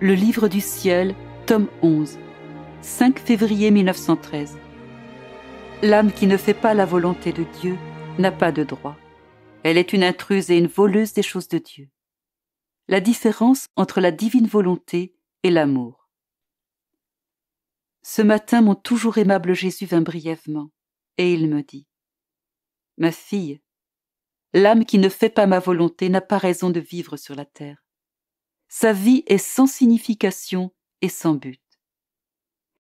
Le Livre du Ciel, tome 11, 5 février 1913. L'âme qui ne fait pas la volonté de Dieu n'a pas de droit. Elle est une intruse et une voleuse des choses de Dieu. La différence entre la divine volonté et l'amour. Ce matin, mon toujours aimable Jésus vint brièvement, et il me dit Ma fille, l'âme qui ne fait pas ma volonté n'a pas raison de vivre sur la terre. Sa vie est sans signification et sans but.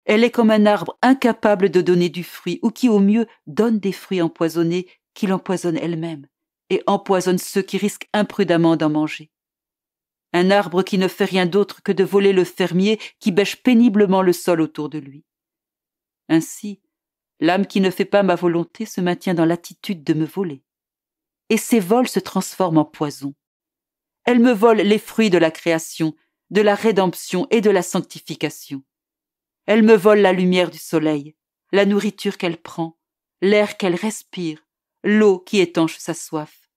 Elle est comme un arbre incapable de donner du fruit, ou qui au mieux donne des fruits empoisonnés qui empoisonne elle-même, et empoisonne ceux qui risquent imprudemment d'en manger. Un arbre qui ne fait rien d'autre que de voler le fermier qui bêche péniblement le sol autour de lui. Ainsi, l'âme qui ne fait pas ma volonté se maintient dans l'attitude de me voler, et ses vols se transforment en poison. Elle me vole les fruits de la création, de la rédemption et de la sanctification. Elle me vole la lumière du soleil, la nourriture qu'elle prend, l'air qu'elle respire, l'eau qui étanche sa soif,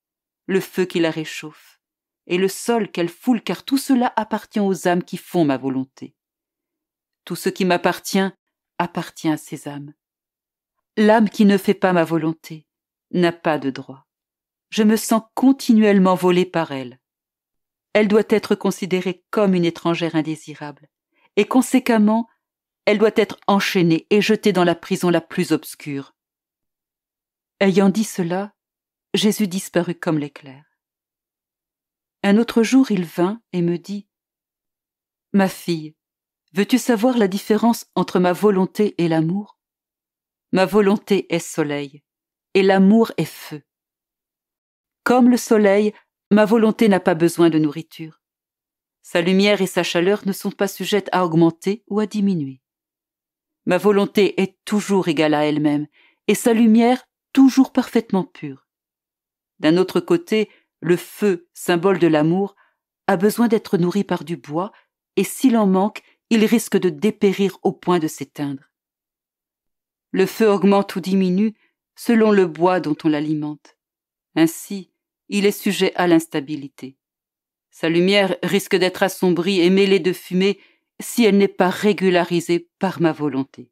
le feu qui la réchauffe, et le sol qu'elle foule car tout cela appartient aux âmes qui font ma volonté. Tout ce qui m'appartient appartient à ces âmes. L'âme qui ne fait pas ma volonté n'a pas de droit. Je me sens continuellement volé par elle elle doit être considérée comme une étrangère indésirable, et conséquemment, elle doit être enchaînée et jetée dans la prison la plus obscure. Ayant dit cela, Jésus disparut comme l'éclair. Un autre jour il vint et me dit Ma fille, veux-tu savoir la différence entre ma volonté et l'amour Ma volonté est soleil, et l'amour est feu. Comme le soleil, Ma volonté n'a pas besoin de nourriture. Sa lumière et sa chaleur ne sont pas sujettes à augmenter ou à diminuer. Ma volonté est toujours égale à elle-même, et sa lumière toujours parfaitement pure. D'un autre côté, le feu, symbole de l'amour, a besoin d'être nourri par du bois, et s'il en manque, il risque de dépérir au point de s'éteindre. Le feu augmente ou diminue selon le bois dont on l'alimente. Ainsi, il est sujet à l'instabilité. Sa lumière risque d'être assombrie et mêlée de fumée si elle n'est pas régularisée par ma volonté.